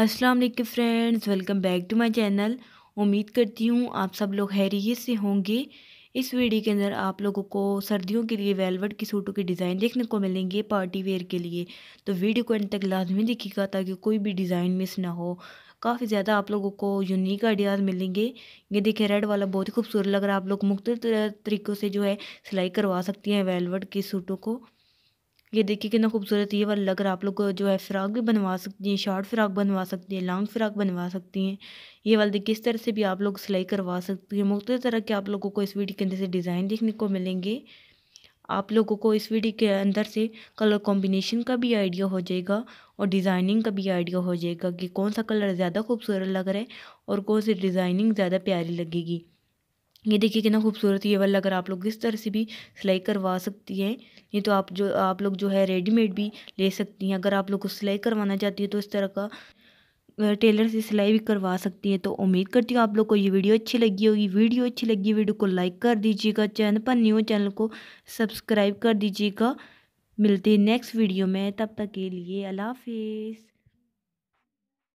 अस्सलाम वालेकुम friends welcome back to my channel उम्मीद करती हूँ आप सब लोग हैरियत से होंगे इस वीडियो के अंदर आप लोगों को सर्दियों के लिए वेलवेट की सूटों के डिज़ाइन देखने को मिलेंगे पार्टी वेयर के लिए तो वीडियो को एंड तक लाजमी देखिएगा ताकि कोई भी डिज़ाइन मिस ना हो काफ़ी ज़्यादा आप लोगों को यूनिक आइडियाज़ मिलेंगे ये देखिए रेड वाला बहुत ही खूबसूरत लग रहा है आप लोग मुख्तलिफ तरीक़ों से जो है सिलाई करवा सकती हैं वेलवेट के सूटों को ये देखिए कितना खूबसूरत ये वाला लग रहा आप लोग जो है फ़्राक भी बनवा सकती हैं शॉर्ट फ़्राक बनवा सकती हैं लॉन्ग फ़्राक बनवा सकती हैं ये वाले देखिए इस तरह से भी आप लोग सिलाई करवा सकती हैं मुख्त तरह के आप लोगों को इस वीडियो के अंदर से डिज़ाइन देखने को मिलेंगे आप लोगों को इस वीडियो के अंदर से कलर कॉम्बिनेशन का भी आइडिया हो जाएगा और डिज़ाइनिंग का भी आइडिया हो जाएगा कि कौन सा कलर ज़्यादा खूबसूरत लग रहा है और कौन सी डिज़ाइनिंग ज़्यादा प्यारी लगेगी ये देखिए कितना खूबसूरत ये वाला अगर आप लोग इस तरह से भी सिलाई करवा सकती है ये तो आप जो आप लोग जो है रेडीमेड भी ले सकती हैं अगर आप लोग को सिलाई करवाना चाहती है तो इस तरह का टेलर से सिलाई भी करवा सकती है तो उम्मीद करती हूँ आप लोग को ये वीडियो अच्छी लगी होगी वीडियो अच्छी लगी वीडियो को लाइक कर दीजिएगा चैनल पर न्यू चैनल को सब्सक्राइब कर दीजिएगा मिलते हैं नेक्स्ट वीडियो में तब तक के लिए अल्लाह